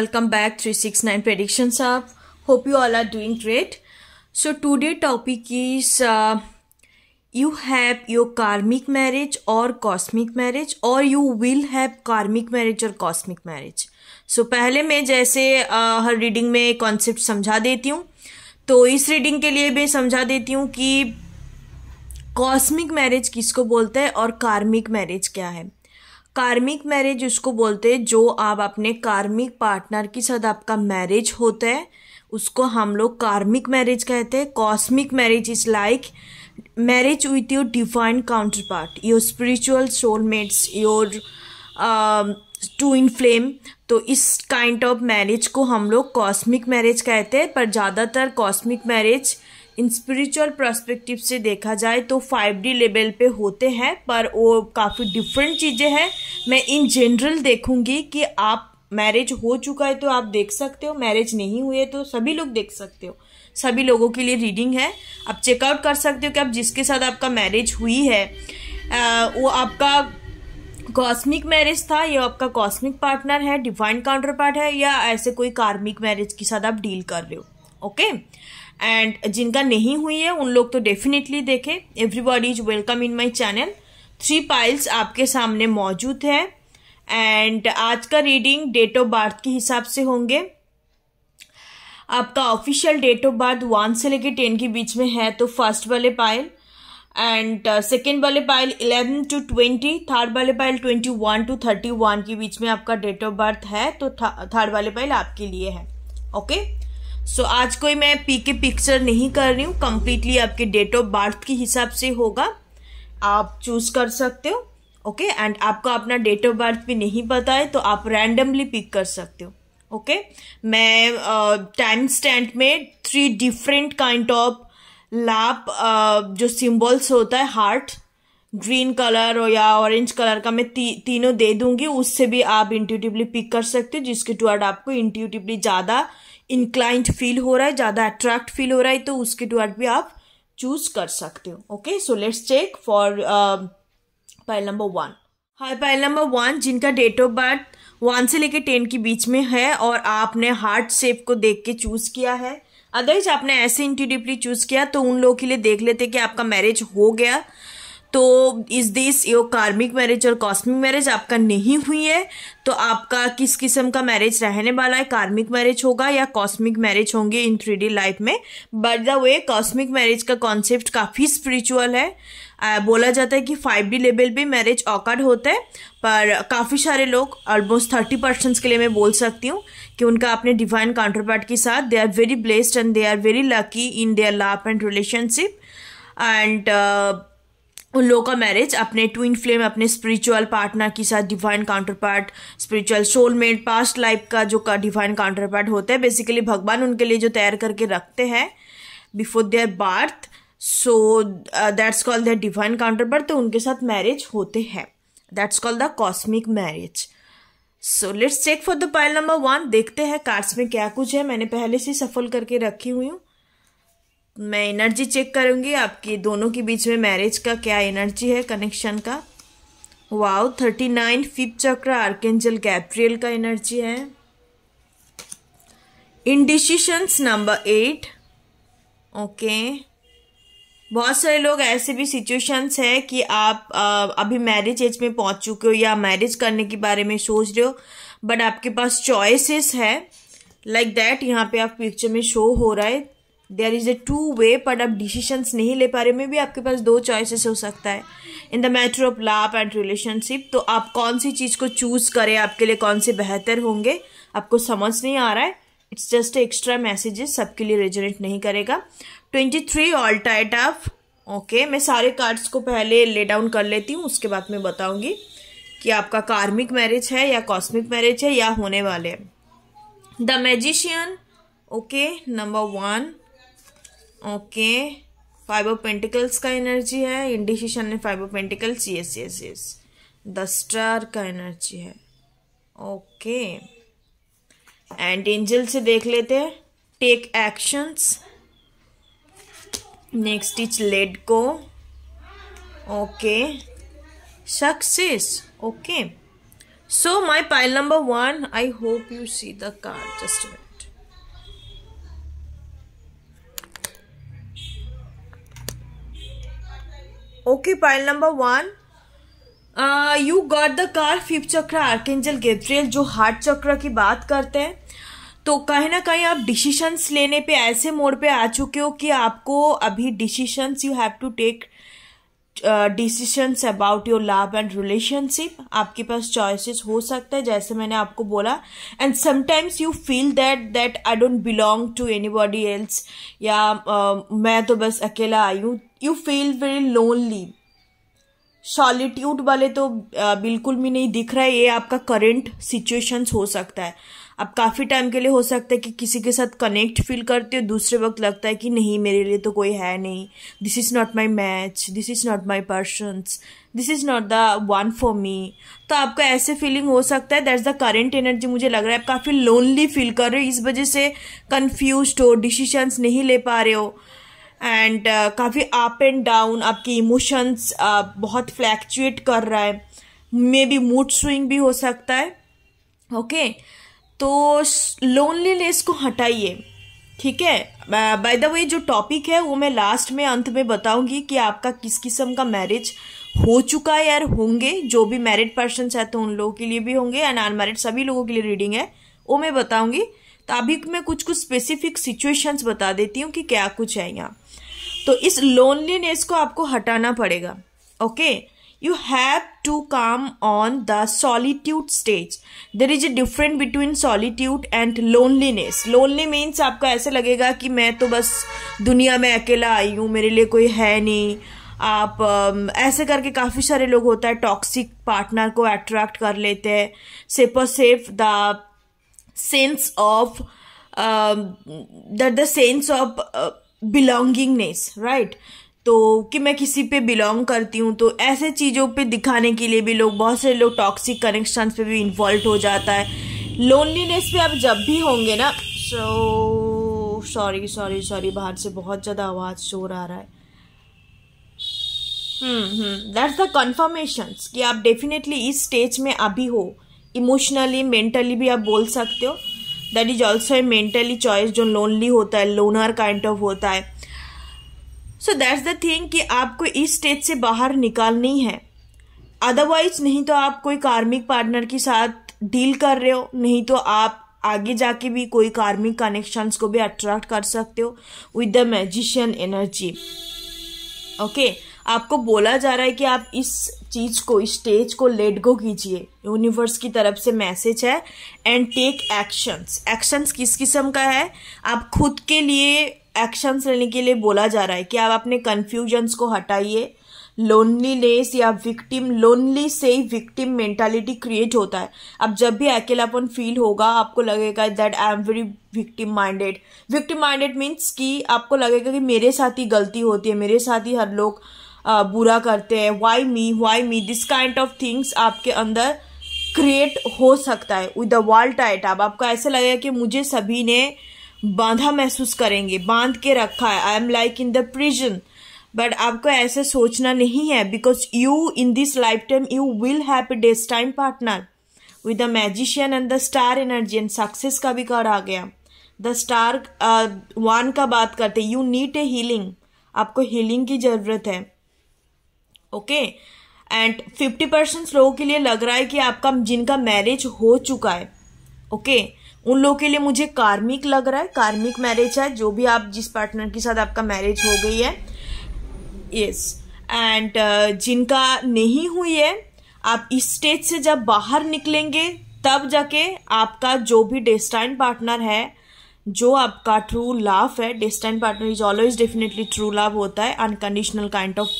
Welcome back three six nine prediction साहब hope you all are doing great so today topic is you have your karmic marriage और cosmic marriage और you will have karmic marriage और cosmic marriage so पहले मैं जैसे uh, हर reading में concept समझा देती हूँ तो इस रीडिंग के लिए भी समझा देती हूँ कि कॉस्मिक मैरिज किसको बोलता है और कार्मिक मैरिज क्या है कार्मिक मैरिज उसको बोलते हैं जो आप अपने कार्मिक पार्टनर के साथ आपका मैरिज होता है उसको हम लोग कार्मिक मैरिज कहते हैं cosmic marriage is like marriage with your defined counterpart your spiritual soulmates your twin flame तो इस काइंड ऑफ मैरिज को हम लोग कॉस्मिक मैरिज कहते हैं पर ज़्यादातर कॉस्मिक मैरिज इन स्पिरिचुअल प्रस्पेक्टिव से देखा जाए तो फाइव डी लेवल पे होते हैं पर वो काफ़ी डिफरेंट चीज़ें हैं मैं इन जनरल देखूंगी कि आप मैरिज हो चुका है तो आप देख सकते हो मैरिज नहीं हुए तो सभी लोग देख सकते हो सभी लोगों के लिए रीडिंग है आप चेकआउट कर सकते हो कि आप जिसके साथ आपका मैरिज हुई है आ, वो आपका कॉस्मिक मैरिज था या आपका कॉस्मिक पार्टनर है डिवाइन काउंटर पार्ट है या ऐसे कोई कार्मिक मैरिज के साथ आप डील कर रहे हो ओके okay? एंड जिनका नहीं हुई है उन लोग तो डेफिनेटली देखें everybody is welcome in my channel three piles आपके सामने मौजूद है एंड आज का रीडिंग डेट ऑफ बर्थ के हिसाब से होंगे आपका official date of birth one से लेके टेन के बीच में है तो फर्स्ट वाले पाइल एंड सेकेंड वाले pile eleven to twenty third वाले pile twenty one to thirty one के बीच में आपका डेट ऑफ बर्थ है तो थर्ड वाले पाइल आपके लिए है ओके okay? सो so, आज कोई मैं पी के पिक्चर नहीं कर रही हूँ कम्प्लीटली आपके डेट ऑफ बर्थ के हिसाब से होगा आप चूज कर सकते हो ओके okay? एंड आपका अपना डेट ऑफ बर्थ भी नहीं पता है तो आप रैंडमली पिक कर सकते हो ओके okay? मैं टाइम uh, स्टैंड में three different kind of lap जो सिंबल्स होता है हार्ट ग्रीन कलर और या ऑरेंज कलर का मैं ती, तीनों दे दूंगी उससे भी आप इंट्यूटिवली पिक कर सकते हो जिसके टूअर्ड आपको इंट्यूटिवली ज़्यादा इंक्लाइंट फील हो रहा है ज़्यादा अट्रैक्ट फील हो रहा है तो उसके टुवर्ड भी आप चूज कर सकते हो okay so let's check for pile number one hi pile number one जिनका डेट ऑफ बर्थ वन से लेकर टेन के बीच में है और आपने हार्ट शेप को देख के चूज किया है अदरवाइज आपने ऐसे इंटीडिपली चूज किया तो उन लोगों के लिए देख लेते कि आपका मैरिज हो गया तो is this your karmic marriage और कॉस्मिक मैरिज आपका नहीं हुई है तो आपका किस किस्म का मैरिज रहने वाला है कार्मिक मैरिज होगा या कॉस्मिक मैरिज होंगे इन थ्री लाइफ में but the way cosmic marriage का कॉन्सेप्ट काफ़ी स्पिरिचुअल है आ, बोला जाता है कि फाइव डी लेवल पे मैरिज ऑकर्ड होता है पर काफ़ी सारे लोग ऑलमोस्ट थर्टी परसेंट के लिए मैं बोल सकती हूँ कि उनका अपने डिवाइन काउंटर पार्ट के साथ they are very blessed and they are very lucky in their love and relationship and उन लोगों का मैरिज अपने ट्विन फ्लेम अपने स्पिरिचुअल पार्टनर के साथ divine counterpart spiritual soulmate past life का जो का डिवाइन काउंटर पार्ट होता है बेसिकली भगवान उनके लिए जो तैयार करके रखते हैं before their birth so that's called their divine counterpart तो उनके साथ मैरिज होते हैं that's called the cosmic marriage so let's check for the pile number one देखते हैं कार्ड्स में क्या कुछ है मैंने पहले से सफल करके रखी हुई हूँ मैं एनर्जी चेक करूँगी आपकी दोनों के बीच में मैरिज का क्या एनर्जी है कनेक्शन का wow thirty nine fifth chakra archangel Gabriel का एनर्जी है इनडिसिशंस नंबर एट ओके बहुत सारे लोग ऐसे भी सिचुएशंस है कि आप आ, अभी मैरिज एज में पहुंच चुके हो या मैरिज करने के बारे में सोच रहे हो बट आपके पास चॉइसेस है लाइक like दैट यहाँ पे आप पिक्चर में शो हो रहा है there is a two way but आप डिसीशंस नहीं ले पा रहे में भी आपके पास दो चॉइसेस हो सकता है in the matter of love and relationship तो आप कौन सी चीज़ को चूज़ करें आपके लिए कौन से बेहतर होंगे आपको समझ नहीं आ रहा है इट्स जस्ट एक्स्ट्रा मैसेजेस सबके लिए रेजोनेट नहीं करेगा twenty three all tight of okay मैं सारे कार्ड्स को पहले ले डाउन कर लेती हूँ उसके बाद मैं बताऊँगी कि आपका कार्मिक मैरिज है या कॉस्मिक मैरिज है या होने वाले है the magician okay number one okay five of pentacles का एनर्जी है इंडिशिशन ने five of pentacles yes yes yes the star का एनर्जी है ओके एंड एंजल से देख लेते हैं टेक एक्शंस नेक्स्ट इज लेड को okay success okay so my pile number one I hope you see the card just wait okay pile number one you got the car फिफ fifth chakra archangel Gabriel जो heart chakra की बात करते हैं तो कहीं ना कहीं आप डिसीशंस लेने पे ऐसे मोड़ पे आ चुके हो कि आपको अभी decisions you have to take decisions about your love and relationship आपके पास चॉइसेस हो सकता है जैसे मैंने आपको बोला and sometimes you feel that that I don't belong to anybody else या uh, मैं तो बस अकेला आई हूँ you feel very lonely solitude वाले तो uh, बिल्कुल भी नहीं दिख रहा है ये आपका करेंट सिचुएशंस हो सकता है आप काफ़ी टाइम के लिए हो सकता है कि किसी के साथ कनेक्ट फील करते हो दूसरे वक्त लगता है कि नहीं मेरे लिए तो कोई है नहीं this is not my match this is not my persons this is not the one for me तो आपका ऐसे फीलिंग हो सकता है दैट्स द करेंट एनर्जी मुझे लग रहा है आप काफ़ी लोनली फील कर रहे हो इस वजह से कन्फ्यूज हो डिसीशंस नहीं ले पा रहे हो एंड uh, काफ़ी अप एंड डाउन आपके इमोशंस uh, बहुत फ्लैक्चुएट कर रहा है मे बी मूड स्विंग भी हो सकता है ओके okay? तो लोनलीनेस को हटाइए ठीक है बाय द वे जो टॉपिक है वो मैं लास्ट में अंत में बताऊंगी कि आपका किस किस्म का मैरिज हो चुका है यार होंगे जो भी मैरिड पर्सन है तो उन लोगों के लिए भी होंगे एंड अनमैरिड सभी लोगों के लिए रीडिंग है वो मैं बताऊंगी तो अभी मैं कुछ कुछ स्पेसिफिक सिचुएशंस बता देती हूँ कि क्या कुछ है यहाँ तो इस लोनलीनेस को आपको हटाना पड़ेगा okay okay? you have to come on the solitude stage there is a different between solitude and loneliness lonely means आपको ऐसा लगेगा कि मैं तो बस दुनिया में अकेला आई हूँ मेरे लिए कोई है नहीं आप um, ऐसे करके काफ़ी सारे लोग होता है टॉक्सिक पार्टनर को अट्रैक्ट कर लेते हैं सिर्फ और सिर्फ the sense of the sense of belongingness right तो कि मैं किसी पे बिलोंग करती हूँ तो ऐसे चीज़ों पे दिखाने के लिए भी लोग बहुत से लोग टॉक्सिक कनेक्शंस पे भी इन्वॉल्व हो जाता है लोनलीनेस पे आप जब भी होंगे ना सो सॉरी सॉरी सॉरी बाहर से बहुत ज़्यादा आवाज़ शोर आ रहा है दैट्स द कन्फर्मेशन कि आप डेफिनेटली इस स्टेज में अभी हो इमोशनली मेंटली भी आप बोल सकते हो that is also a mentally choice जो लोनली होता है लोनर काइंड ऑफ होता है सो दैट्स द थिंग कि आपको इस स्टेज से बाहर निकालनी है अदरवाइज नहीं तो आप कोई कार्मिक पार्टनर के साथ डील कर रहे हो नहीं तो आप आगे जाके भी कोई कार्मिक कनेक्शंस को भी अट्रैक्ट कर सकते हो with the magician energy okay आपको बोला जा रहा है कि आप इस चीज को इस स्टेज को लेट गो कीजिए यूनिवर्स की तरफ से मैसेज है एंड टेक एक्शंस एक्शंस किस किस्म का है आप खुद के लिए एक्शंस लेने के लिए बोला जा रहा है कि आप अपने कन्फ्यूजन्स को हटाइए लोनलीनेस या विक्टिम लोनली से ही विक्टिम मेंटालिटी क्रिएट होता है अब जब भी अकेलापन फील होगा आपको लगेगा that I am very victim minded victim minded means कि आपको लगेगा कि मेरे साथ ही गलती होती है मेरे साथ ही हर लोग बुरा करते हैं why me why me this kind of things आपके अंदर क्रिएट हो सकता है विद द वर्ल्ड टाइट आपको ऐसा लगेगा कि मुझे सभी ने बांधा महसूस करेंगे बांध के रखा है I am like in the prison but आपको ऐसे सोचना नहीं है because you in this lifetime you will have time partner with the magician and the star energy and success का भी कार्ड आ गया द स्टार वन का बात करते यू नीड ए हीलिंग आपको हीलिंग की ज़रूरत है ओके एंड फिफ्टी परसेंट लोगों के लिए लग रहा है कि आपका जिनका मैरिज हो चुका है ओके okay? उन लोगों के लिए मुझे कार्मिक लग रहा है कार्मिक मैरिज है जो भी आप जिस पार्टनर के साथ आपका मैरिज हो गई है यस एंड uh, जिनका नहीं हुई है आप इस स्टेज से जब बाहर निकलेंगे तब जाके आपका जो भी डेस्टाइन पार्टनर है जो आपका ट्रू लव है destine partner is always definitely true love होता है अनकंडीशनल काइंड ऑफ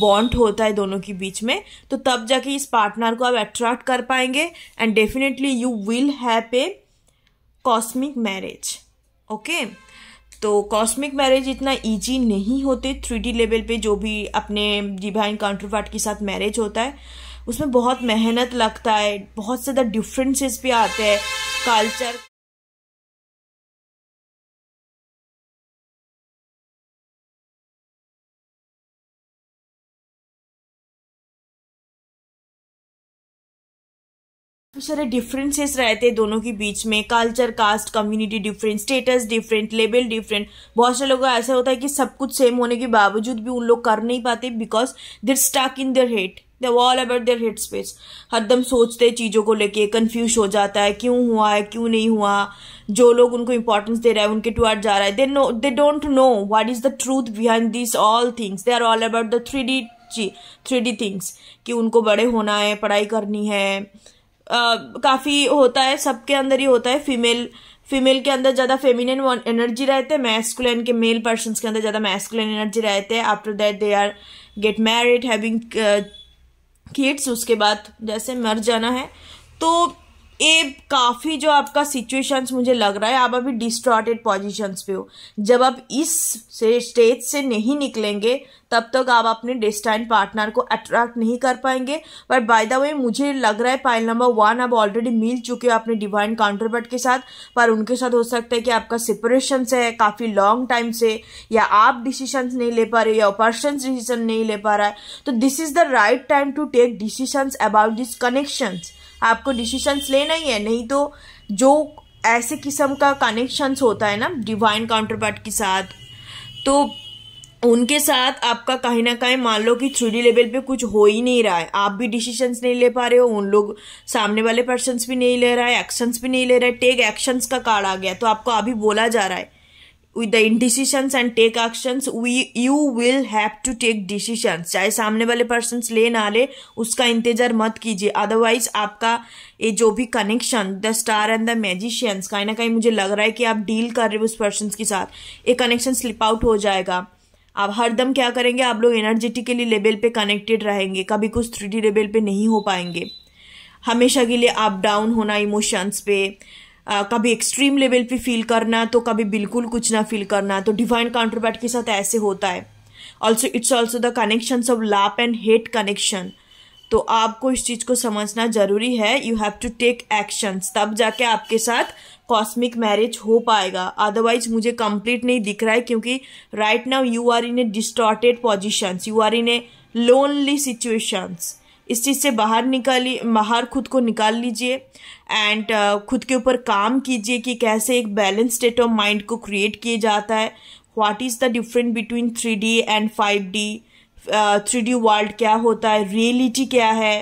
बॉन्ड होता है दोनों के बीच में तो तब जाके इस पार्टनर को आप अट्रैक्ट कर पाएंगे and definitely you will have a cosmic marriage okay तो कॉस्मिक मैरिज इतना इजी नहीं होते थ्री लेवल पे जो भी अपने डिवाइन काउंटरपार्ट के साथ मैरिज होता है उसमें बहुत मेहनत लगता है बहुत ज़्यादा डिफरेंसेस भी आते हैं कल्चर काफ़ी सारे डिफरेंसेस रहते हैं दोनों के बीच में culture caste community different status different level different बहुत सारे लोगों ऐसा होता है कि सब कुछ सेम होने के बावजूद भी उन लोग कर नहीं पाते because there stuck in their head they all about their head space हरदम सोचते चीज़ों को लेके कंफ्यूज हो जाता है क्यों हुआ है क्यों नहीं हुआ जो लोग उनको इंपॉर्टेंस दे रहा है उनके टुअर्ड जा रहा है they know they don't know what is the truth behind this all things they are all about the three D three D things कि उनको बड़े होना है पढ़ाई करनी है काफ़ी होता है सबके अंदर ही होता है फीमेल फीमेल के अंदर ज़्यादा फेमिनिन एनर्जी रहते हैं मैस्कुलन के मेल पर्सन के अंदर ज़्यादा मैस्कुलन एनर्जी रहते हैं after that they are get married having kids उसके बाद जैसे मर जाना है तो ये काफ़ी जो आपका सिचुएशंस मुझे लग रहा है आप अभी डिस्ट्रॉटेड पोजीशंस पे हो जब आप इस से स्टेज से नहीं निकलेंगे तब तक आप अपने डेस्टाइन पार्टनर को अट्रैक्ट नहीं कर पाएंगे बट बाय द वे मुझे लग रहा है पाइल नंबर वन आप ऑलरेडी मिल चुके हो अपने डिवाइन पार्ट के साथ पर उनके साथ हो सकता है कि आपका सेपरेशन से है काफ़ी लॉन्ग टाइम से या आप डिसीशन नहीं ले पा रहे या पर्सन डिसीजन नहीं ले पा रहा है तो this is the right time to take decision about this connections आपको डिसीशंस लेना ही है नहीं तो जो ऐसे किस्म का कनेक्शंस होता है ना डिवाइन काउंटर पार्ट के साथ तो उनके साथ आपका कहीं ना कहीं मान लो कि थ्री लेवल पे कुछ हो ही नहीं रहा है आप भी डिसीशंस नहीं ले पा रहे हो उन लोग सामने वाले पर्सन भी नहीं ले रहा है एक्शंस भी नहीं ले रहा है टेक एक्शंस का कार्ड आ गया तो आपको अभी बोला जा रहा है with the indecisions and take actions we you will have to take decisions चाहे सामने वाले पर्सन ले ना ले उसका इंतजार मत कीजिए अदरवाइज आपका ये जो भी connection the star and the magicians कहीं ना कहीं मुझे लग रहा है कि आप डील कर रहे हो उस पर्सन के साथ ये कनेक्शन स्लिप आउट हो जाएगा आप हरदम क्या करेंगे आप लोग एनर्जेटिकली लेवल पे कनेक्टेड रहेंगे कभी कुछ थ्री डी लेवल पे नहीं हो पाएंगे हमेशा के लिए अप डाउन होना इमोशंस पे आ, कभी एक्सट्रीम लेवल पे फील करना तो कभी बिल्कुल कुछ ना फील करना तो डिवाइन काउंटरपार्ट के साथ ऐसे होता है also it's also the connection of love and hate connection तो आपको इस चीज़ को समझना ज़रूरी है you have to take action तब जाके आपके साथ कॉस्मिक मैरिज हो पाएगा अदरवाइज मुझे कंप्लीट नहीं दिख रहा है क्योंकि right now you are in a distorted positions you are in a lonely situations इस चीज़ से बाहर निकाली बाहर खुद को निकाल लीजिए एंड uh, खुद के ऊपर काम कीजिए कि कैसे एक बैलेंस स्टेट ऑफ माइंड को क्रिएट किया जाता है what is the different between three D and five D three D world क्या होता है रियलिटी क्या है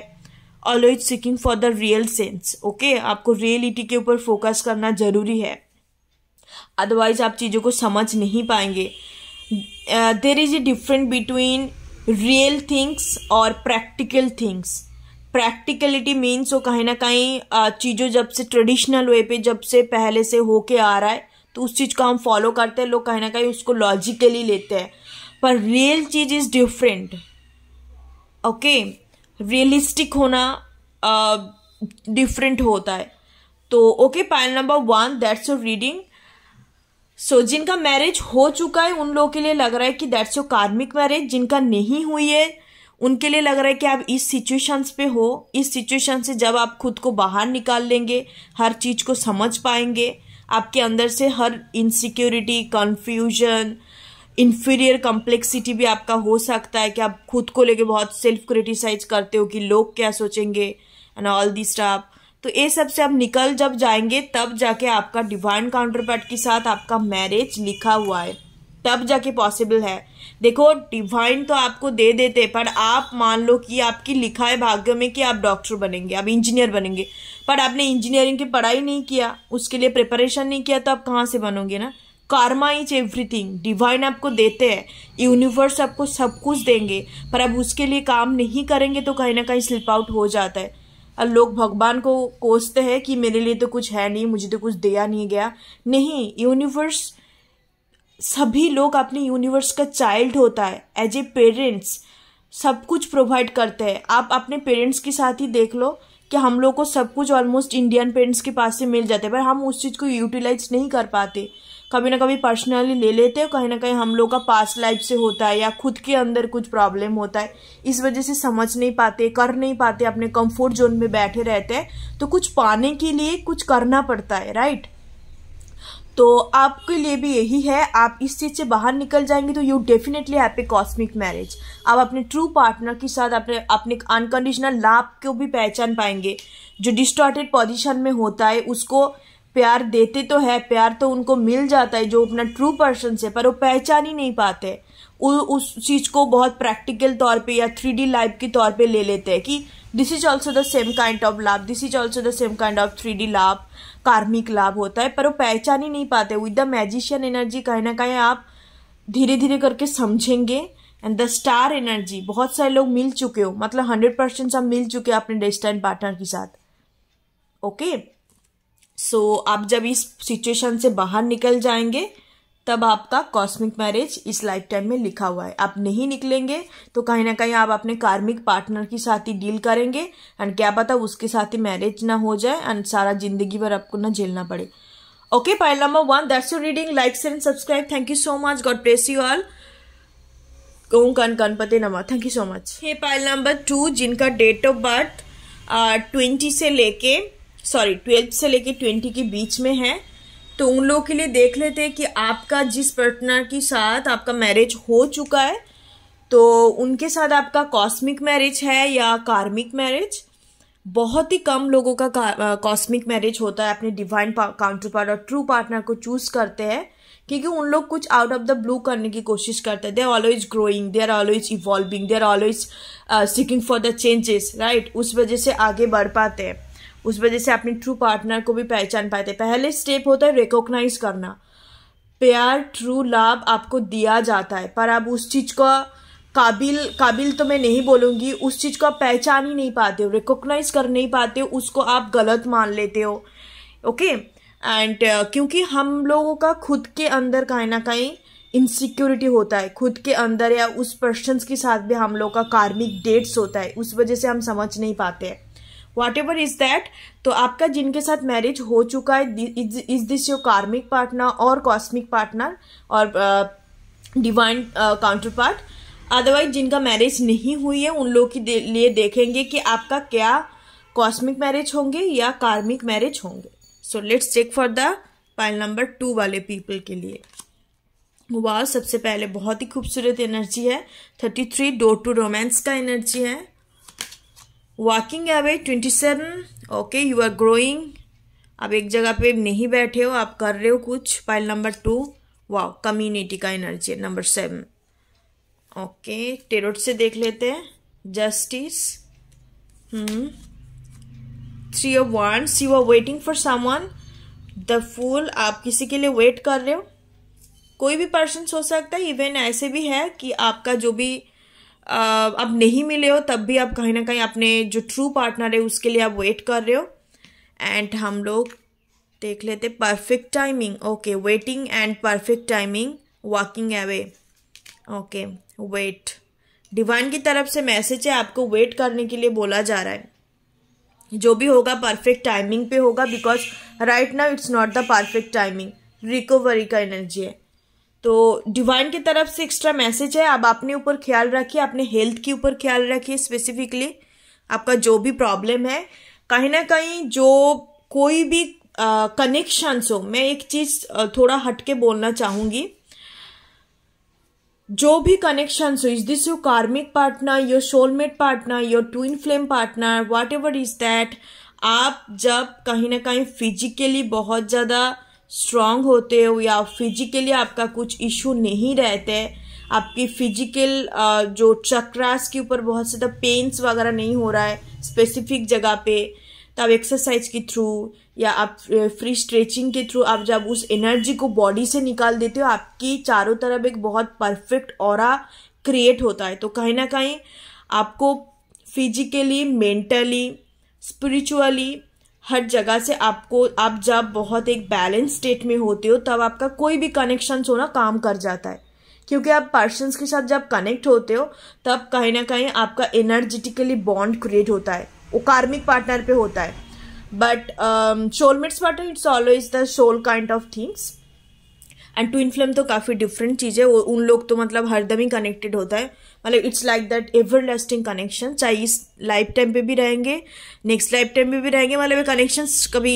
also is seeking for the real sense okay आपको रियलिटी के ऊपर फोकस करना ज़रूरी है अदरवाइज आप चीज़ों को समझ नहीं पाएंगे there is a different between real things और प्रैक्टिकल थिंग्स प्रैक्टिकलिटी मीन्स वो कहीं ना कहीं चीज़ों जब से ट्रेडिशनल वे पे जब से पहले से होके आ रहा है तो उस चीज़ को हम फॉलो करते हैं लोग कहीं ना कहीं उसको लॉजिकली लेते हैं पर रियल चीज़ इज़ डिफरेंट ओके रियलिस्टिक होना डिफरेंट uh, होता है तो okay pile number one that's your reading so so, जिनका मैरिज हो चुका है उन लोगों के लिए लग रहा है कि दैट्स योर कार्मिक मैरिज जिनका नहीं हुई है उनके लिए लग रहा है कि आप इस सिचुएशंस पे हो इस सिचुएशन से जब आप खुद को बाहर निकाल लेंगे हर चीज को समझ पाएंगे आपके अंदर से हर इनसिक्योरिटी कन्फ्यूजन इन्फीरियर कॉम्प्लेक्सिटी भी आपका हो सकता है कि आप खुद को लेके बहुत सेल्फ क्रिटिसाइज करते हो कि लोग क्या सोचेंगे एंड ऑल दी स्टाफ तो ये सब से आप निकल जब जाएंगे तब जाके आपका डिवाइन काउंटर पार्ट के साथ आपका मैरिज लिखा हुआ है तब जाके पॉसिबल है देखो डिवाइन तो आपको दे देते पर आप मान लो कि आपकी लिखा है भाग्य में कि आप डॉक्टर बनेंगे आप इंजीनियर बनेंगे पर आपने इंजीनियरिंग की पढ़ाई नहीं किया उसके लिए प्रिपरेशन नहीं किया तो आप कहाँ से बनोगे ना कारमा इज एवरीथिंग डिवाइन आपको देते हैं यूनिवर्स आपको सब कुछ देंगे पर आप उसके लिए काम नहीं करेंगे तो कहीं ना कहीं स्लिप आउट हो जाता है लोग भगवान को कोसते हैं कि मेरे लिए तो कुछ है नहीं मुझे तो कुछ दिया नहीं गया नहीं यूनिवर्स सभी लोग अपने यूनिवर्स का चाइल्ड होता है एज ए पेरेंट्स सब कुछ प्रोवाइड करते हैं आप अपने पेरेंट्स के साथ ही देख लो कि हम लोग को सब कुछ ऑलमोस्ट इंडियन पेरेंट्स के पास से मिल जाते हैं पर हम उस चीज़ को यूटिलाइज नहीं कर पाते कभी ना कभी पर्सनली ले लेते हैं कहीं ना कहीं हम लोग का पास्ट लाइफ से होता है या खुद के अंदर कुछ प्रॉब्लम होता है इस वजह से समझ नहीं पाते कर नहीं पाते अपने कंफर्ट जोन में बैठे रहते हैं तो कुछ पाने के लिए कुछ करना पड़ता है राइट तो आपके लिए भी यही है आप इस चीज़ से बाहर निकल जाएंगे तो you definitely happy cosmic marriage आप अपने ट्रू पार्टनर के साथ अपने अपने अनकंडीशनल लाभ को भी पहचान पाएंगे जो डिस्टॉर्टेड पोजीशन में होता है उसको प्यार देते तो है प्यार तो उनको मिल जाता है जो अपना ट्रू पर्सन से पर वो पहचान ही नहीं पाते उ, उस चीज़ को बहुत प्रैक्टिकल तौर पे या थ्री डी लाइफ के तौर पे ले लेते हैं कि this is also the same kind of love this is also the same kind of three D love karmic लाभ होता है पर वो पहचान ही नहीं पाते विद द मैजिशियन एनर्जी कहीं ना कहीं आप धीरे धीरे करके समझेंगे एंड द स्टार एनर्जी बहुत सारे लोग मिल चुके हो मतलब हंड्रेड परसेंट सब मिल चुके हैं अपने डेस्टाइन पार्टनर के साथ ओके okay? सो so, आप जब इस सिचुएशन से बाहर निकल जाएंगे तब आपका कॉस्मिक मैरिज इस लाइफ टाइम में लिखा हुआ है आप नहीं निकलेंगे तो कहीं ना कहीं आप अपने कार्मिक पार्टनर के साथ ही डील करेंगे एंड क्या पता उसके साथ ही मैरिज ना हो जाए एंड सारा जिंदगी भर आपको ना झेलना पड़े okay pile number one that's you reading likes and subscribe thank you so much God bless you all ओम कन कनपते नमा थैंक यू सो मच ये पाइल नंबर टू जिनका डेट ऑफ बर्थ ट्वेंटी से लेके सॉरी ट्वेल्थ से लेके ट्वेंटी के बीच में है तो उन लोगों के लिए देख लेते हैं कि आपका जिस पार्टनर के साथ आपका मैरिज हो चुका है तो उनके साथ आपका कॉस्मिक मैरिज है या कार्मिक मैरिज बहुत ही कम लोगों का कॉस्मिक मैरिज होता है अपने डिवाइन काउंटर पार्ट और ट्रू पार्टनर को चूज करते हैं क्योंकि उन लोग कुछ आउट ऑफ द ब्लू करने की कोशिश करते हैं they are always growing they are always evolving they are always seeking for the changes right उस वजह से आगे बढ़ पाते हैं उस वजह से अपने ट्रू पार्टनर को भी पहचान पाए थे पहले स्टेप होता है रिकॉग्नाइज करना प्यार ट्रू लाभ आपको दिया जाता है पर आप उस चीज़ का काबिल काबिल तो मैं नहीं बोलूँगी उस चीज़ को आप पहचान ही नहीं पाते हो रिकॉग्नाइज कर नहीं पाते हो उसको आप गलत मान लेते हो ओके एंड uh, क्योंकि हम लोगों का खुद के अंदर कहीं ना कहीं इनसिक्योरिटी होता है खुद के अंदर या उस पर्सन के साथ भी हम लोग का कार्मिक डेट्स होता है उस वजह से हम समझ नहीं पाते हैं वॉट एवर इज दैट तो आपका जिनके साथ मैरिज हो चुका है is this your karmic partner और कॉस्मिक पार्टनर और डिवाइन काउंटर पार्ट अदरवाइज जिनका मैरिज नहीं हुई है उन लोग के लिए देखेंगे कि आपका क्या कॉस्मिक मैरिज होंगे या कार्मिक मैरिज होंगे so let's check for the pile number two वाले पीपल के लिए वाह सबसे पहले बहुत ही खूबसूरत एनर्जी है thirty three door to romance का एनर्जी है walking away twenty seven okay you are growing आप एक जगह पे नहीं बैठे हो आप कर रहे हो कुछ pile number two wow community का energy number seven okay tarot से देख लेते हैं justice three of wands you are waiting for someone the fool आप किसी के लिए वेट कर रहे हो कोई भी पर्सन हो सकता है इवन ऐसे भी है कि आपका जो भी अब नहीं मिले हो तब भी आप कहीं ना कहीं अपने जो ट्रू पार्टनर है उसके लिए आप वेट कर रहे हो एंड हम लोग देख लेते perfect timing okay waiting and perfect timing walking away okay wait divine की तरफ से मैसेज है आपको वेट करने के लिए बोला जा रहा है जो भी होगा परफेक्ट टाइमिंग पे होगा because right now it's not the perfect timing recovery का एनर्जी है तो डिवाइन की तरफ से एक्स्ट्रा मैसेज है अब अपने ऊपर ख्याल रखिए अपने हेल्थ के ऊपर ख्याल रखिए स्पेसिफिकली आपका जो भी प्रॉब्लम है कहीं ना कहीं जो कोई भी कनेक्शंस हो मैं एक चीज़ थोड़ा हटके बोलना चाहूंगी जो भी कनेक्शंस हो is this your karmic partner your soulmate partner your twin flame partner whatever is that आप जब कहीं ना कहीं फिजिकली बहुत ज़्यादा स्ट्रांग होते हो या फिजिकली आपका कुछ इशू नहीं रहते आपकी फिजिकल जो चक्रास के ऊपर बहुत ज़्यादा पेंस वगैरह नहीं हो रहा है स्पेसिफिक जगह पे तो आप एक्सरसाइज के थ्रू या आप फ्री स्ट्रेचिंग के थ्रू आप जब उस एनर्जी को बॉडी से निकाल देते हो आपकी चारों तरफ एक बहुत परफेक्ट और क्रिएट होता है तो कहीं ना कहीं आपको फिजिकली मेंटली स्पिरिचुअली हर जगह से आपको आप जब बहुत एक बैलेंस स्टेट में होते हो तब आपका कोई भी कनेक्शन होना काम कर जाता है क्योंकि आप पर्सनस के साथ जब कनेक्ट होते हो तब कहीं ना कहीं आपका एनर्जेटिकली बॉन्ड क्रिएट होता है वो कार्मिक पार्टनर पे होता है but soulmates partner it's always the soul kind of things and twin flame तो काफ़ी डिफरेंट चीज़ है उन लोग तो मतलब हरदम ही कनेक्टेड होता है मतलब it's like that everlasting connection चाहे इस लाइफ टाइम पे भी रहेंगे नेक्स्ट लाइफ टाइम पे भी रहेंगे मतलब ये कनेक्शन कभी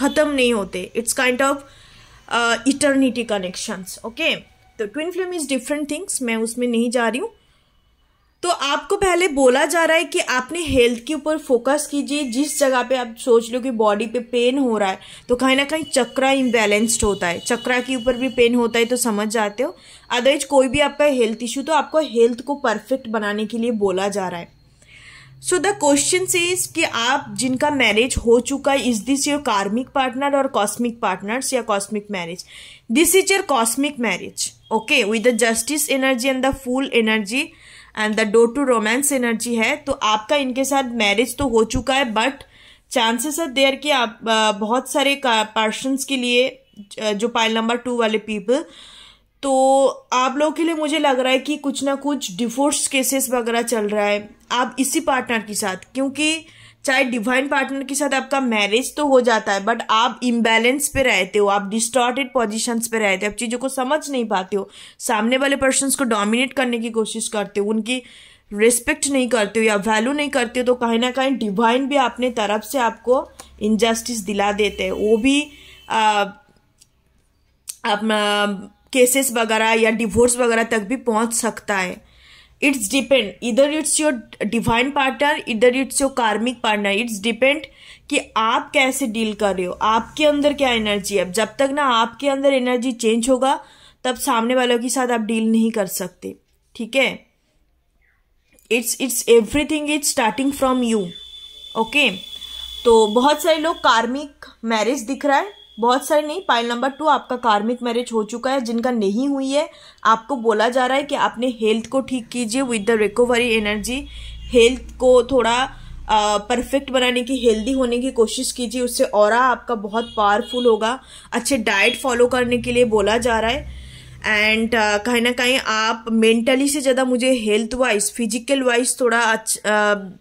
ख़त्म नहीं होते it's kind of eternity connections okay तो twin flame is different things मैं उसमें नहीं जा रही हूँ तो आपको पहले बोला जा रहा है कि आपने हेल्थ के ऊपर फोकस कीजिए जिस जगह पे आप सोच लो कि बॉडी पे पेन हो रहा है तो कहीं ना कहीं चक्रा इम्बेलेंस्ड होता है चक्रा के ऊपर भी पेन होता है तो समझ जाते हो अदरवाइज कोई भी आपका हेल्थ इशू तो आपको हेल्थ को परफेक्ट बनाने के लिए बोला जा रहा है सो द क्वेश्चन इज कि आप जिनका मैरिज हो चुका है is this your karmic partner और कॉस्मिक पार्टनर्स या cosmic marriage this is your cosmic marriage okay with the justice energy and the fool energy and the door to romance energy है तो आपका इनके साथ मैरिज तो हो चुका है बट चांसेस आर देयर कि आप बहुत सारे पर्सनस के लिए जो पाइल नंबर टू वाले पीपल तो आप लोगों के लिए मुझे लग रहा है कि कुछ ना कुछ डिफोर्स केसेस वगैरह चल रहा है आप इसी पार्टनर के साथ क्योंकि चाहे डिवाइन पार्टनर के साथ आपका मैरिज तो हो जाता है बट आप इम्बैलेंस पे रहते हो आप डिस्टॉर्टेड पोजिशन पे रहते हो आप चीज़ों को समझ नहीं पाते हो सामने वाले पर्सन को डोमिनेट करने की कोशिश करते हो उनकी रिस्पेक्ट नहीं करते हो या वैल्यू नहीं करते हो तो कहीं ना कहीं डिवाइन भी अपने तरफ से आपको इनजस्टिस दिला देते हैं वो भी आप केसेस वगैरह या डिवोर्स वगैरह तक भी पहुंच सकता है इट्स डिपेंड इधर इट्स योर डिवाइन पार्टनर इधर it's your karmic partner it's depend कि आप कैसे डील कर रहे हो आपके अंदर क्या एनर्जी है जब तक ना आपके अंदर एनर्जी चेंज होगा तब सामने वालों के साथ आप डील नहीं कर सकते ठीक है it's it's everything is starting from you okay तो बहुत सारे लोग कार्मिक मैरिज दिख रहा है बहुत सारे नहीं पाइल नंबर टू आपका कार्मिक मैरिज हो चुका है जिनका नहीं हुई है आपको बोला जा रहा है कि आपने हेल्थ को ठीक कीजिए with the recovery energy health को थोड़ा परफेक्ट बनाने की हेल्दी होने की कोशिश कीजिए उससे और आपका बहुत पावरफुल होगा अच्छे डाइट फॉलो करने के लिए बोला जा रहा है एंड uh, कहीं ना कहीं आप मेंटली से ज़्यादा मुझे हेल्थ वाइज फिजिकल वाइज थोड़ा अच्छा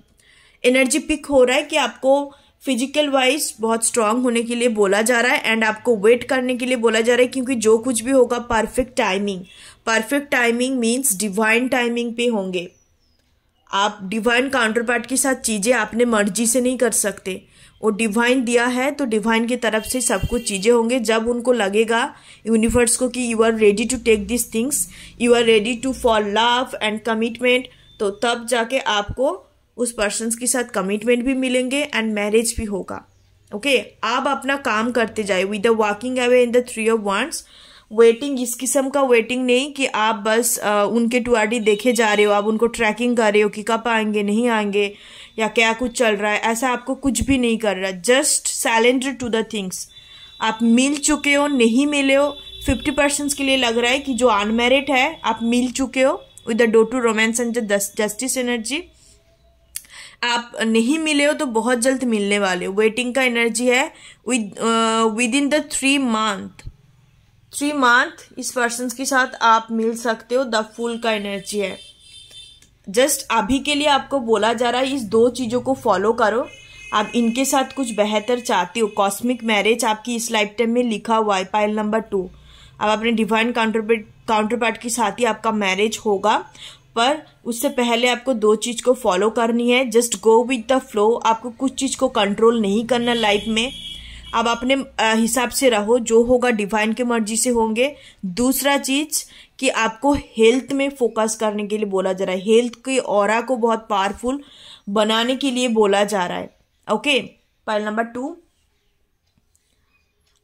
एनर्जी पिक हो रहा है कि आपको फिजिकल वाइज बहुत स्ट्रांग होने के लिए बोला जा रहा है एंड आपको वेट करने के लिए बोला जा रहा है क्योंकि जो कुछ भी होगा perfect timing perfect timing means divine timing पे होंगे आप डिवाइन काउंटर पार्ट के साथ चीज़ें आपने मर्जी से नहीं कर सकते वो डिवाइन दिया है तो डिवाइन की तरफ से सब कुछ चीज़ें होंगे जब उनको लगेगा यूनिवर्स को कि you are ready to take this things you are ready to for love and commitment तो तब जाके आपको उस पर्सन के साथ कमिटमेंट भी मिलेंगे एंड मैरिज भी होगा ओके okay? आप अपना काम करते जाए with walking away in the three of wands waiting इस किस्म का वेटिंग नहीं कि आप बस आ, उनके डी देखे जा रहे हो आप उनको ट्रैकिंग कर रहे हो कि कब आएंगे नहीं आएंगे या क्या कुछ चल रहा है ऐसा आपको कुछ भी नहीं कर रहा just surrender to the things आप मिल चुके हो नहीं मिले हो फिफ्टी परसेंट के लिए लग रहा है कि जो अनमेरिड है आप मिल चुके हो with the door to romance and justice energy आप नहीं मिले हो तो बहुत जल्द मिलने वाले हो वेटिंग का एनर्जी है with within the three month three month इस पर्सन के साथ आप मिल सकते हो द फुल का एनर्जी है जस्ट अभी के लिए आपको बोला जा रहा है इस दो चीज़ों को फॉलो करो आप इनके साथ कुछ बेहतर चाहते हो कॉस्मिक मैरिज आपकी इस लाइफ टाइम में लिखा हुआ है पाइल नंबर टू अब अपने डिवाइन काउंटर काउंटर पार्ट के साथ ही आपका मैरिज होगा पर उससे पहले आपको दो चीज को फॉलो करनी है just go with the flow आपको कुछ चीज को कंट्रोल नहीं करना लाइफ में आप अपने हिसाब से रहो जो होगा डिवाइन की मर्जी से होंगे दूसरा चीज कि आपको हेल्थ में फोकस करने के लिए बोला जा रहा है हेल्थ के और को बहुत पावरफुल बनाने के लिए बोला जा रहा है ओके पाइल नंबर टू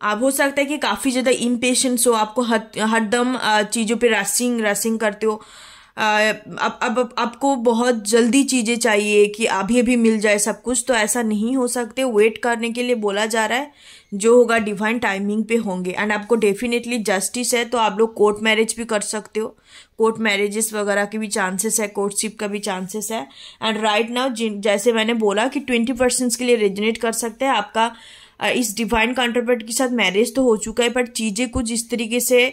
आप हो सकता है कि काफ़ी ज़्यादा इम्पेशेंस हो आपको हर हर दम चीज़ों पे रसिंग रसिंग करते हो अब अब आपको बहुत जल्दी चीज़ें चाहिए कि अभी अभी मिल जाए सब कुछ तो ऐसा नहीं हो सकते वेट करने के लिए बोला जा रहा है जो होगा डिवाइन टाइमिंग पे होंगे एंड आपको डेफिनेटली जस्टिस है तो आप लोग कोर्ट मैरिज भी कर सकते हो कोर्ट मैरिजेस वगैरह के भी चांसेस है कोर्टशिप का भी चांसेस है एंड राइट नाउ जैसे मैंने बोला कि ट्वेंटी परसेंट के लिए रेजिनेट कर सकते हैं आपका इस डिवाइन कॉन्ट्रपेक्ट के साथ मैरिज तो हो चुका है बट चीज़ें कुछ इस तरीके से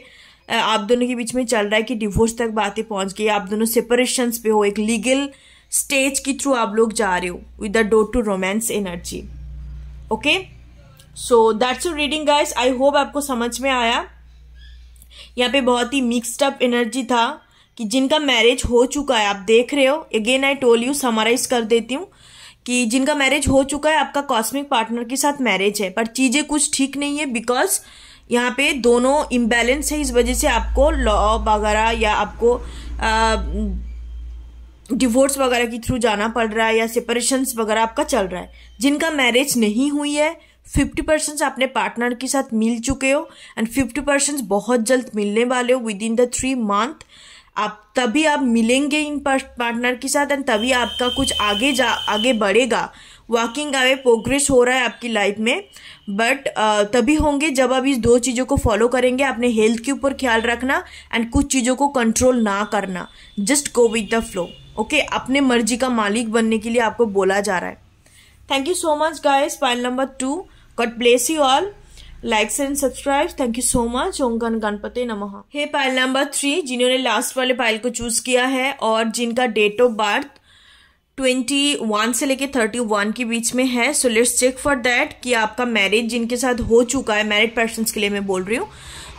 आप दोनों के बीच में चल रहा है कि डिवोर्स तक बातें पहुंच गई आप दोनों सेपरेशन पे हो एक लीगल स्टेज के थ्रू आप लोग जा रहे हो with the door to romance energy okay so that's you reading guys I hope आपको समझ में आया यहाँ पे बहुत ही मिक्सड अप एनर्जी था कि जिनका मैरिज हो चुका है आप देख रहे हो again I told you summarize कर देती हूँ कि जिनका मैरिज हो चुका है आपका कॉस्मिक पार्टनर के साथ मैरिज है पर चीज़ें कुछ ठीक नहीं है बिकॉज यहाँ पे दोनों इम्बैलेंस है इस वजह से आपको लॉ वगैरह या आपको डिवोर्स वगैरह के थ्रू जाना पड़ रहा है या सेपरेशंस वगैरह आपका चल रहा है जिनका मैरिज नहीं हुई है फिफ्टी परसेंट अपने पार्टनर के साथ मिल चुके हो एंड फिफ्टी परसेंट बहुत जल्द मिलने वाले हो within the three month आप तभी आप मिलेंगे इन पार्टनर के साथ एंड तभी आपका कुछ आगे जा आगे बढ़ेगा वॉकिंग अवे प्रोग्रेस हो रहा है आपकी लाइफ में बट uh, तभी होंगे जब आप इस दो चीज़ों को फॉलो करेंगे अपने हेल्थ के ऊपर ख्याल रखना एंड कुछ चीज़ों को कंट्रोल ना करना just go with the flow okay अपने मर्जी का मालिक बनने के लिए आपको बोला जा रहा है thank you so much guys pile number two God bless you all likes and subscribe thank you so much ओंगन गणपति नमः हे पाइल नंबर थ्री जिन्होंने लास्ट वाले पाइल को चूज किया है और जिनका date of birth twenty one से लेके थर्टी वन के बीच में है so let's check for that कि आपका मैरिज जिनके साथ हो चुका है मैरिड पर्सन के लिए मैं बोल रही हूँ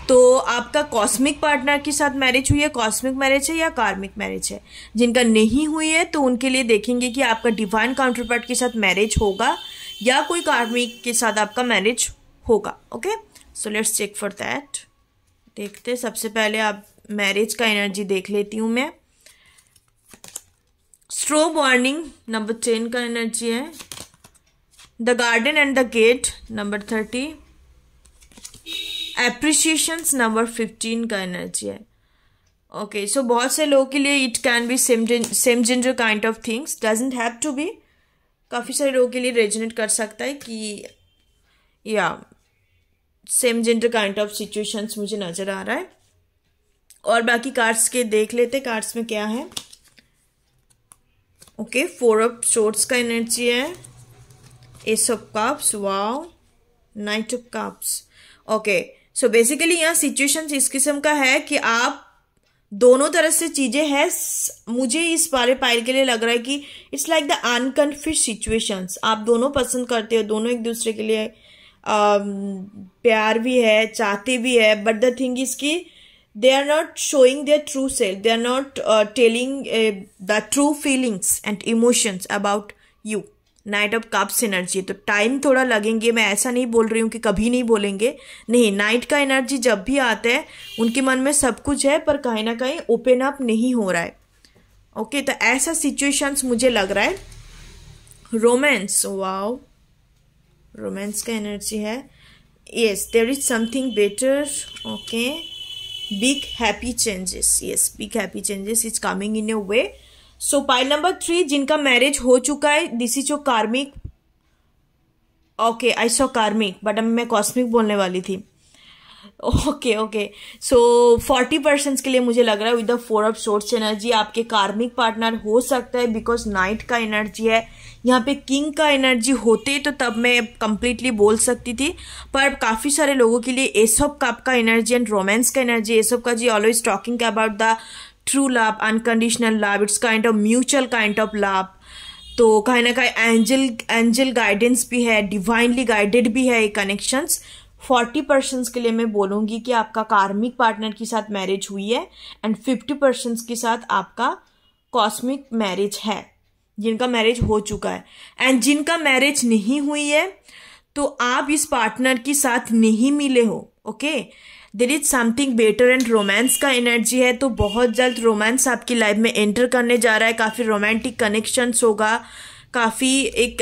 तो आपका कॉस्मिक पार्टनर के साथ मैरिज हुई है कॉस्मिक मैरिज है या कार्मिक मैरिज है जिनका नहीं हुई है तो उनके लिए देखेंगे कि आपका डिवाइन काउंटर पार्ट के साथ मैरिज होगा या कोई कार्मिक के साथ आपका मैरिज होगा okay so let's check for that देखते सबसे पहले आप मैरिज का एनर्जी देख लेती हूँ मैं स्ट्रोब वार्निंग नंबर टेन का एनर्जी है the garden and the gate number thirty appreciations number fifteen का एनर्जी है ओके सो बहुत से लोगों के लिए it can be same same gender kind of things doesn't have to be काफ़ी सारे लोगों के लिए रेजनेट कर सकता है कि या same gender kind of situations मुझे नज़र आ रहा है और बाकी कार्ड्स के देख लेते कार्ड्स में क्या है ओके फोर ऑफ शोर्ट्स का एनर्जी है ace of cups wow knight of cups okay so basically यहाँ सिचुएशन इस किस्म का है कि आप दोनों तरह से चीज़ें हैं मुझे इस बारे पायल के लिए लग रहा है कि it's like the unconfused situations आप दोनों पसंद करते हो दोनों एक दूसरे के लिए आ, um, प्यार भी है चाहते भी है बट द थिंग इसकी they are not showing their true self they are not uh, telling uh, the true feelings and emotions about you knight of cups energy तो टाइम थोड़ा लगेंगे मैं ऐसा नहीं बोल रही हूँ कि कभी नहीं बोलेंगे नहीं नाइट का एनर्जी जब भी आता है उनके मन में सब कुछ है पर कहीं ना कहीं ओपन अप नहीं हो रहा है ओके okay, तो ऐसा सिचुएशंस मुझे लग रहा है रोमांस वाओ रोमांस का एनर्जी है yes there is something better okay big happy changes yes big happy changes is coming in your way so pile number 3 jinka marriage ho chuka hai this is your karmic okay i saw karmic but अब mai cosmic bolne wali thi okay okay so forty percent के लिए मुझे लग रहा है with the four of swords energy आपके karmic partner हो सकता है बिकॉज नाइट का एनर्जी है यहाँ पे किंग का एनर्जी होते तो तब मैं कम्प्लीटली बोल सकती थी पर काफ़ी सारे लोगों के लिए एसोप का का एनर्जी एंड रोमांस का एनर्जी एसोप का जी always talking about the true love unconditional love it's kind of mutual kind of love तो कहीं ना कहीं एंजल एंजल गाइडेंस भी है डिवाइनली गाइडेड भी है ये कनेक्शंस फोर्टी परसेंट्स के लिए मैं बोलूँगी कि आपका कार्मिक पार्टनर के साथ मैरिज हुई है एंड फिफ्टी परसेंट्स के साथ आपका कॉस्मिक मैरिज है जिनका मैरिज हो चुका है एंड जिनका मैरिज नहीं हुई है तो आप इस पार्टनर के साथ नहीं मिले हो okay there is something better and romance का एनर्जी है तो बहुत जल्द रोमांस आपकी लाइफ में एंटर करने जा रहा है काफ़ी रोमांटिक कनेक्शंस होगा काफ़ी एक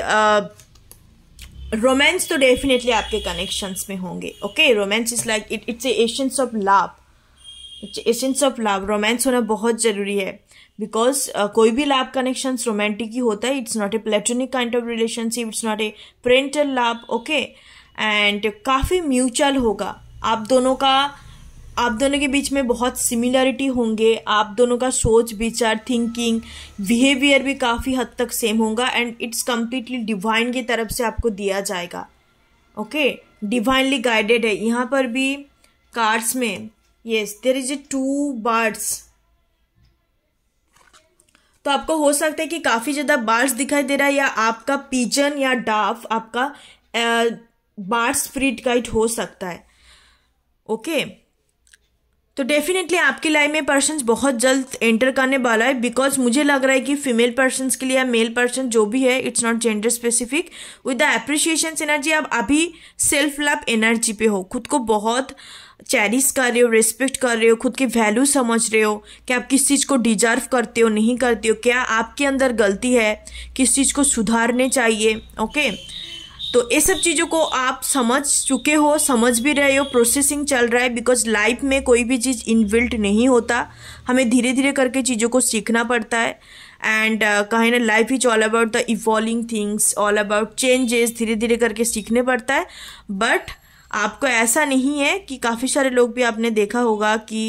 रोमांस uh, तो डेफिनेटली आपके कनेक्शंस में होंगे okay romance is like it it's essence of love it's of love romance होना बहुत ज़रूरी है बिकॉज uh, कोई भी लैब कनेक्शन रोमांटिक ही होता है it's not a platonic kind of relationship it's not a parental love okay and काफ़ी म्यूचुअल होगा आप दोनों का आप दोनों के बीच में बहुत सिमिलरिटी होंगे आप दोनों का सोच विचार थिंकिंग बिहेवियर भी काफ़ी हद तक सेम होगा एंड इट्स कम्प्लीटली डिवाइन की तरफ से आपको दिया जाएगा ओके डिवाइनली गाइडेड है यहाँ पर भी कार्ड्स में yes there is a two birds तो आपको हो सकता है कि काफ़ी ज़्यादा बार्स दिखाई दे रहा है या आपका पीजन या डाफ आपका बार्स फ्रीड काइट हो सकता है ओके तो डेफिनेटली आपकी लाइफ में पर्सन बहुत जल्द एंटर करने वाला है बिकॉज मुझे लग रहा है कि फीमेल पर्सन के लिए या मेल पर्सन जो भी है it's not gender specific with the appreciation energy आप अभी सेल्फ लव एनर्जी पे हो खुद को बहुत uh, चैरिश कर रहे हो रिस्पेक्ट कर रहे हो खुद की वैल्यू समझ रहे हो कि आप किस चीज़ को डिजर्व करते हो नहीं करते हो क्या आपके अंदर गलती है किस चीज़ को सुधारने चाहिए ओके तो ये सब चीज़ों को आप समझ चुके हो समझ भी रहे हो प्रोसेसिंग चल रहा है बिकॉज लाइफ में कोई भी चीज़ इनबिल्ट नहीं होता हमें धीरे धीरे करके चीज़ों को सीखना पड़ता है एंड uh, कहीं ना life is all about the evolving things all about changes धीरे धीरे करके सीखने पड़ता है बट आपको ऐसा नहीं है कि काफ़ी सारे लोग भी आपने देखा होगा कि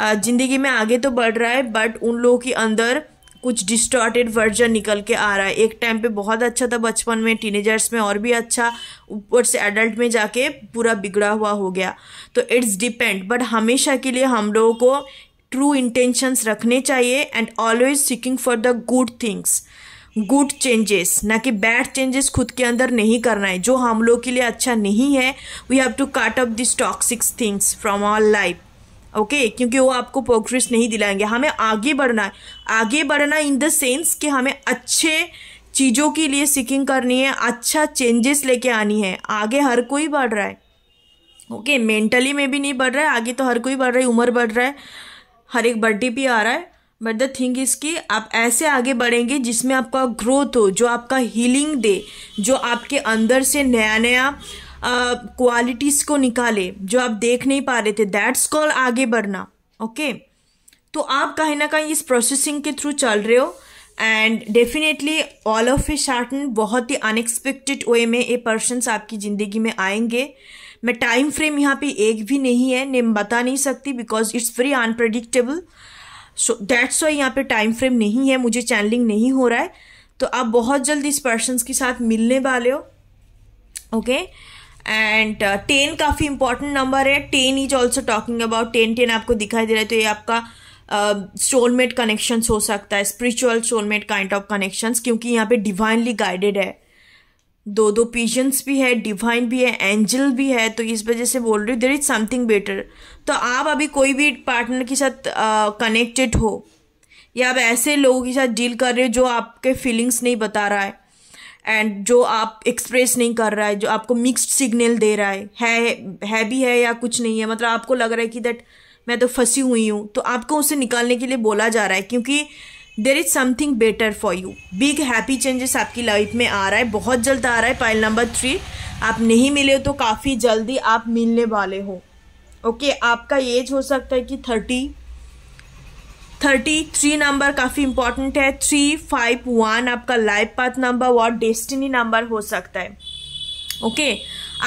ज़िंदगी में आगे तो बढ़ रहा है बट उन लोगों के अंदर कुछ डिस्टॉर्टेड वर्जन निकल के आ रहा है एक टाइम पे बहुत अच्छा था बचपन में टीनेजर्स में और भी अच्छा ऊपर से एडल्ट में जाके पूरा बिगड़ा हुआ हो गया तो इट्स डिपेंड बट हमेशा के लिए हम लोगों को ट्रू इंटेंशंस रखने चाहिए and always seeking for the good things good changes ना कि बैड चेंजेस खुद के अंदर नहीं करना है जो हम लोग के लिए अच्छा नहीं है we have to cut up this toxics things from our life okay क्योंकि वो आपको प्रोग्रेस नहीं दिलाएंगे हमें आगे बढ़ना है आगे बढ़ना इन द सेंस कि हमें अच्छे चीज़ों के लिए सीकिंग करनी है अच्छा चेंजेस लेके आनी है आगे हर कोई बढ़ रहा है ओके मेंटली में भी नहीं बढ़ रहा है आगे तो हर कोई बढ़ रहा है उम्र बढ़ रहा है हर एक बर्थडे भी आ रहा है बट द थिंग इज़ कि आप ऐसे आगे बढ़ेंगे जिसमें आपका ग्रोथ हो जो आपका हीलिंग दे जो आपके अंदर से नया नया क्वालिटीज़ uh, को निकाले जो आप देख नहीं पा रहे थे दैट्स कॉल आगे बढ़ना ओके okay? तो आप कहीं ना कहीं इस प्रोसेसिंग के थ्रू चल रहे हो and definitely all of a sudden बहुत ही अनएक्सपेक्टेड वे में ये पर्सनस आपकी ज़िंदगी में आएंगे मैं टाइम फ्रेम यहाँ पे एक भी नहीं है नेम बता नहीं सकती because it's very unpredictable so that's why यहाँ पे टाइम फ्रेम नहीं है मुझे चैनलिंग नहीं हो रहा है तो आप बहुत जल्द इस पर्सन के साथ मिलने वाले हो ओके एंड टेन काफ़ी इंपॉर्टेंट नंबर है ten is also talking about ten ten आपको दिखाई दे रहा है तो ये आपका सोलमेट uh, कनेक्शंस हो सकता है spiritual soulmate kind of connections क्योंकि यहाँ पे डिवाइनली गाइडेड है दो दो पिजन्स भी है डिवाइन भी है एंजल भी है तो इस वजह से बोल रही हूँ देर इज समथिंग बेटर तो आप अभी कोई भी पार्टनर के साथ कनेक्टेड हो या आप ऐसे लोगों के साथ डील कर रहे हो जो आपके फीलिंग्स नहीं बता रहा है एंड जो आप एक्सप्रेस नहीं कर रहा है जो आपको मिक्स्ड सिग्नल दे रहा है है है भी है या कुछ नहीं है मतलब आपको लग रहा है कि दैट मैं तो फंसी हुई हूँ तो आपको उसे निकालने के लिए बोला जा रहा है क्योंकि there is something better for you big happy changes आपकी लाइफ में आ रहा है बहुत जल्द आ रहा है पाइल नंबर थ्री आप नहीं मिले हो तो काफ़ी जल्दी आप मिलने वाले हो ओके okay, आपका एज हो सकता है कि थर्टी थर्टी थ्री नंबर काफ़ी इंपॉर्टेंट है थ्री फाइव वन आपका लाइफ पाथ नंबर और डेस्टिनी नंबर हो सकता है ओके okay,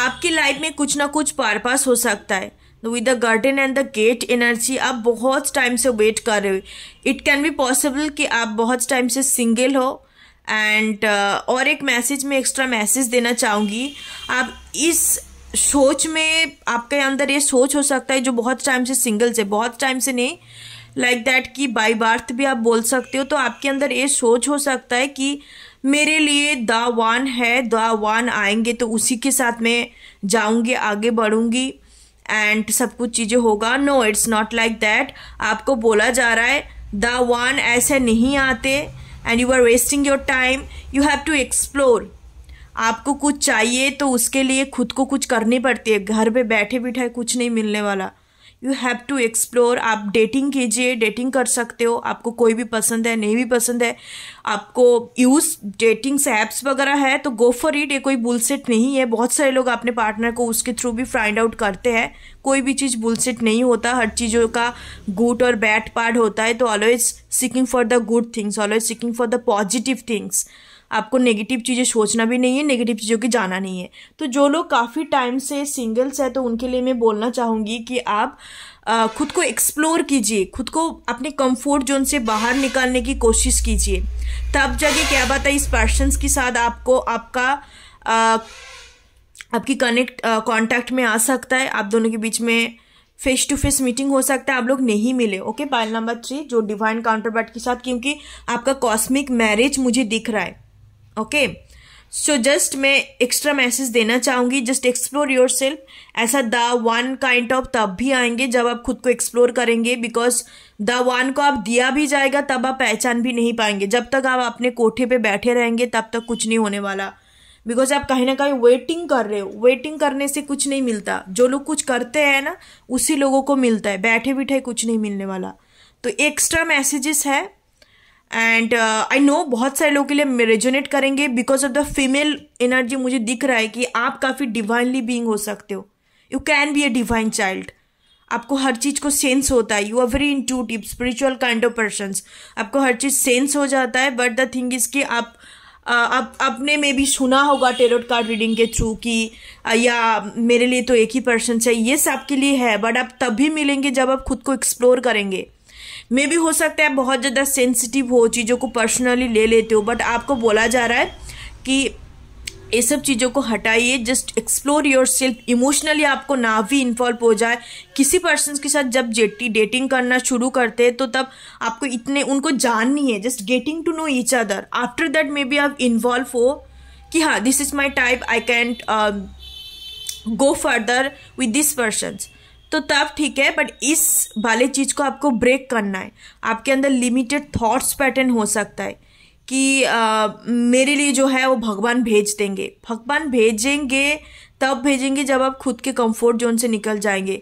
आपकी लाइफ में कुछ ना कुछ पारपास हो सकता है with the garden and the gate energy आप बहुत टाइम से वेट कर रहे हो इट कैन बी पॉसिबल कि आप बहुत टाइम से सिंगल हो एंड uh, और एक मैसेज में एक्स्ट्रा मैसेज देना चाहूँगी आप इस सोच में आपके अंदर ये सोच हो सकता है जो बहुत टाइम से सिंगल से बहुत टाइम से नहीं लाइक like दैट कि बाई बर्थ भी आप बोल सकते हो तो आपके अंदर ये सोच हो सकता है कि मेरे लिए द वन है द वन आएंगे तो उसी के साथ मैं जाऊँगी आगे बढ़ूँगी एंड सब कुछ चीज़ें होगा no it's not like that आपको बोला जा रहा है द वन ऐसे नहीं आते and you are wasting your time you have to explore आपको कुछ चाहिए तो उसके लिए खुद को कुछ करनी पड़ती है घर पे बैठे बिठाए कुछ नहीं मिलने वाला यू हैव टू एक्सप्लोर आप डेटिंग कीजिए डेटिंग कर सकते हो आपको कोई भी पसंद है नहीं भी पसंद है आपको यूज़ डेटिंग्स एप्स ऐप्स वगैरह है तो गो फॉर इट ये कोई बुलसेट नहीं है बहुत सारे लोग अपने पार्टनर को उसके थ्रू भी फाइंड आउट करते हैं कोई भी चीज़ बुलसेट नहीं होता हर चीज़ों का गुड और बैड पार्ट होता है तो always seeking for the good things always seeking for the positive things आपको नेगेटिव चीज़ें सोचना भी नहीं है नेगेटिव चीज़ों की जाना नहीं है तो जो लोग काफ़ी टाइम से सिंगल्स हैं तो उनके लिए मैं बोलना चाहूँगी कि आप खुद को एक्सप्लोर कीजिए खुद को अपने कंफर्ट जोन से बाहर निकालने की कोशिश कीजिए तब जाके क्या बात है इस पर्सन के साथ आपको आपका आपकी कनेक्ट कॉन्टैक्ट में आ सकता है आप दोनों के बीच में फेस टू फेस मीटिंग हो सकता है आप लोग नहीं मिले ओके पाइल नंबर थ्री जो डिवाइन काउंटर पार्ट के साथ क्योंकि आपका कॉस्मिक मैरिज मुझे दिख रहा है ओके सो जस्ट मैं एक्स्ट्रा मैसेज देना चाहूँगी जस्ट एक्सप्लोर योर सेल्फ ऐसा द वन काइंड ऑफ तब भी आएंगे जब आप खुद को एक्सप्लोर करेंगे बिकॉज द वन को आप दिया भी जाएगा तब आप पहचान भी नहीं पाएंगे जब तक आप अपने कोठे पे बैठे रहेंगे तब तक कुछ नहीं होने वाला बिकॉज आप कहीं ना कहीं वेटिंग कर रहे हो वेटिंग करने से कुछ नहीं मिलता जो लोग कुछ करते हैं ना उसी लोगों को मिलता है बैठे बिठे कुछ नहीं मिलने वाला तो एक्स्ट्रा मैसेजेस है एंड आई नो बहुत सारे लोगों के लिए रेजोनेट करेंगे because of the female energy मुझे दिख रहा है कि आप काफ़ी डिवाइनली बींग हो सकते हो you can be a divine child आपको हर चीज़ को सेंस होता है you are very intuitive spiritual kind of person आपको हर चीज़ सेंस हो जाता है बट द थिंग इज़ कि आप uh, आप अपने में भी सुना होगा टेरोट कार्ड रीडिंग के थ्रू कि uh, या मेरे लिए तो एक ही पर्सन है ये सब के लिए है बट आप तभी मिलेंगे जब आप खुद को एक्सप्लोर करेंगे मे भी हो सकता है बहुत ज़्यादा सेंसिटिव हो चीज़ों को पर्सनली ले लेते हो बट आपको बोला जा रहा है कि ये सब चीज़ों को हटाइए just explore yourself emotionally आपको ना भी इन्वॉल्व हो जाए किसी पर्सन के साथ जब जेटी डेटिंग करना शुरू करते हैं तो तब आपको इतने उनको जाननी है just getting to know each other after that maybe आप इन्वॉल्व हो कि हाँ this is my type I can't go further with this persons तो तब ठीक है बट इस वाले चीज़ को आपको ब्रेक करना है आपके अंदर लिमिटेड थॉट्स पैटर्न हो सकता है कि आ, मेरे लिए जो है वो भगवान भेज देंगे भगवान भेजेंगे तब भेजेंगे जब आप खुद के कंफर्ट जोन से निकल जाएंगे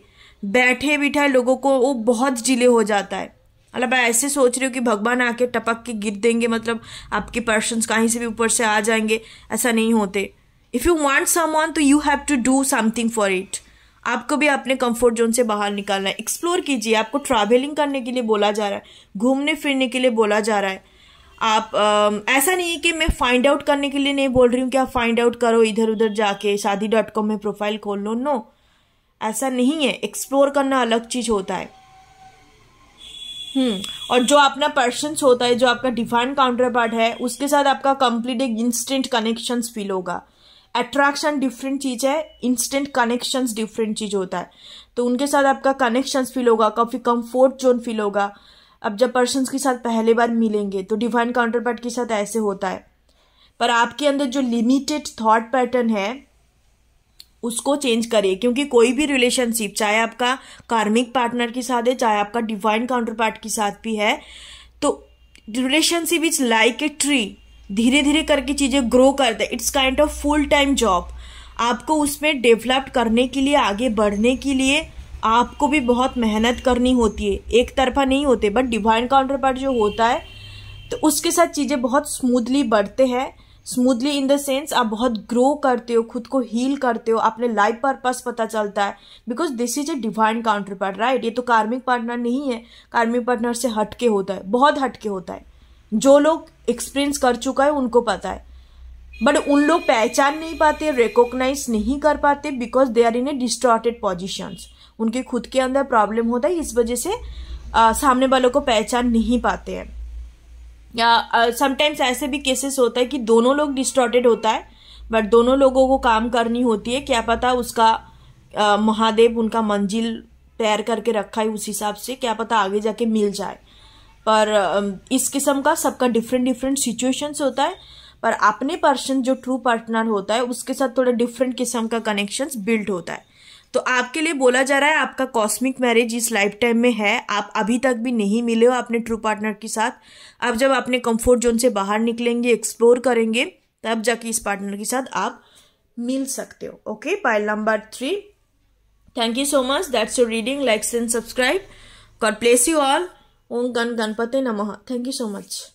बैठे बिठाए लोगों को वो बहुत जिले हो जाता है मतलब मैं ऐसे सोच रही हूँ कि भगवान आके टपक के गिर देंगे मतलब आपके पर्सन कहीं से भी ऊपर से आ जाएंगे ऐसा नहीं होते if you want someone तो you have to do something for it आपको भी अपने कंफर्ट जोन से बाहर निकालना है एक्सप्लोर कीजिए आपको ट्रैवलिंग करने के लिए बोला जा रहा है घूमने फिरने के लिए बोला जा रहा है आप आ, ऐसा नहीं है कि मैं फाइंड आउट करने के लिए नहीं बोल रही हूँ कि आप फाइंड आउट करो इधर उधर जाके शादी डॉट कॉम में प्रोफाइल खोल लो नो ऐसा नहीं है एक्सप्लोर करना अलग चीज़ होता है हम्म। और जो अपना पर्सन होता है जो आपका डिफाइंड काउंटर पार्ट है उसके साथ आपका कंप्लीट एक इंस्टेंट कनेक्शन फील होगा अट्रैक्शन डिफरेंट चीज़ है इंस्टेंट कनेक्शंस डिफरेंट चीज़ होता है तो उनके साथ आपका कनेक्शंस फील होगा काफ़ी कंफर्ट जोन फील होगा अब जब पर्सन के साथ पहले बार मिलेंगे तो डिवाइन काउंटर पार्ट के साथ ऐसे होता है पर आपके अंदर जो लिमिटेड थॉट पैटर्न है उसको चेंज करिए क्योंकि कोई भी रिलेशनशिप चाहे आपका कार्मिक पार्टनर के साथ है चाहे आपका डिवाइन काउंटर पार्ट के साथ भी है तो relationship is like a tree धीरे धीरे करके चीज़ें ग्रो करते हैं it's kind of full time job आपको उसमें डेवलप करने के लिए आगे बढ़ने के लिए आपको भी बहुत मेहनत करनी होती है एक तरफा नहीं होते बट डिवाइन काउंटर पार्ट जो होता है तो उसके साथ चीज़ें बहुत स्मूथली बढ़ते हैं स्मूथली इन द सेंस आप बहुत ग्रो करते हो खुद को हील करते हो अपने लाइफ पर्पस पता चलता है because this is a divine counterpart right ये तो कार्मिक पार्टनर नहीं है कार्मिक पार्टनर से हटके होता है बहुत हटके होता है जो लोग एक्सपीरियंस कर चुका है उनको पता है बट उन लोग पहचान नहीं पाते रिकोगनाइज नहीं कर पाते because they are in a distorted position उनके खुद के अंदर प्रॉब्लम होता है इस वजह से आ, सामने वालों को पहचान नहीं पाते हैं या समटाइम्स ऐसे भी केसेस होता है कि दोनों लोग डिस्टॉर्टेड होता है बट दोनों लोगों को काम करनी होती है क्या पता उसका आ, महादेव उनका मंजिल पैर करके रखा है उस हिसाब से क्या पता आगे जाके मिल जाए पर इस किस्म का सबका डिफरेंट डिफरेंट सिचुएशंस होता है पर अपने पर्सन जो ट्रू पार्टनर होता है उसके साथ थोड़ा डिफरेंट किस्म का कनेक्शन बिल्ड होता है तो आपके लिए बोला जा रहा है आपका कॉस्मिक मैरिज इस लाइफ टाइम में है आप अभी तक भी नहीं मिले हो अपने ट्रू पार्टनर के साथ आप जब अपने कंफर्ट जोन से बाहर निकलेंगे एक्सप्लोर करेंगे तब जाके इस पार्टनर के साथ आप मिल सकते हो okay pile number three thank you so much that's your reading likes and subscribe God bless you all ओम गण गणपते नमः थैंक यू सो मच